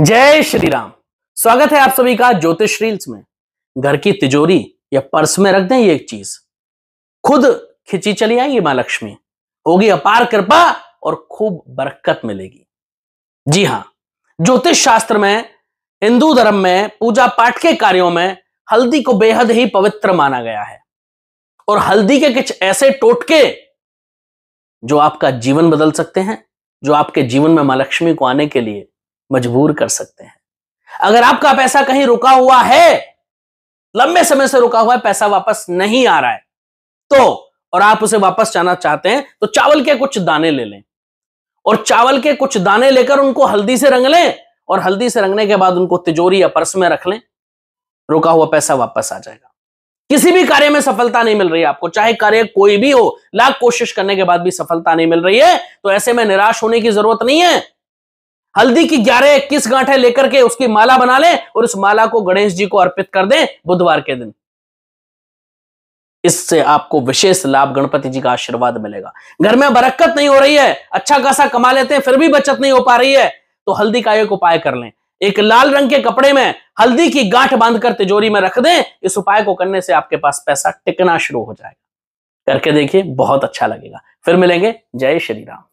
जय श्री राम स्वागत है आप सभी का ज्योतिष रील्स में घर की तिजोरी या पर्स में रख दें ये एक चीज खुद खिंची चली आएंगी मां लक्ष्मी होगी अपार कृपा और खूब बरकत मिलेगी जी हां ज्योतिष शास्त्र में हिंदू धर्म में पूजा पाठ के कार्यों में हल्दी को बेहद ही पवित्र माना गया है और हल्दी के कुछ ऐसे टोटके जो आपका जीवन बदल सकते हैं जो आपके जीवन में मां लक्ष्मी को आने के लिए मजबूर कर सकते हैं अगर आपका पैसा कहीं रुका हुआ है लंबे समय से रुका हुआ है पैसा वापस नहीं आ रहा है तो और आप उसे वापस जाना चाहते हैं तो चावल के कुछ दाने ले लें और चावल के कुछ दाने लेकर उनको हल्दी से रंग लें और हल्दी से रंगने के बाद उनको तिजोरी या पर्स में रख लें रुका हुआ पैसा वापस आ जाएगा किसी भी कार्य में सफलता नहीं मिल रही आपको चाहे कार्य कोई भी हो लाख कोशिश करने के बाद भी सफलता नहीं मिल रही है तो ऐसे में निराश होने की जरूरत नहीं है हल्दी की ग्यारह इक्कीस गांठे लेकर के उसकी माला बना लें और उस माला को गणेश जी को अर्पित कर दें बुधवार के दिन इससे आपको विशेष लाभ गणपति जी का आशीर्वाद मिलेगा घर में बरक्कत नहीं हो रही है अच्छा खासा कमा लेते हैं फिर भी बचत नहीं हो पा रही है तो हल्दी का एक उपाय कर लें एक लाल रंग के कपड़े में हल्दी की गांठ बांधकर तिजोरी में रख दें इस उपाय को करने से आपके पास पैसा टिकना शुरू हो जाएगा करके देखिए बहुत अच्छा लगेगा फिर मिलेंगे जय श्री राम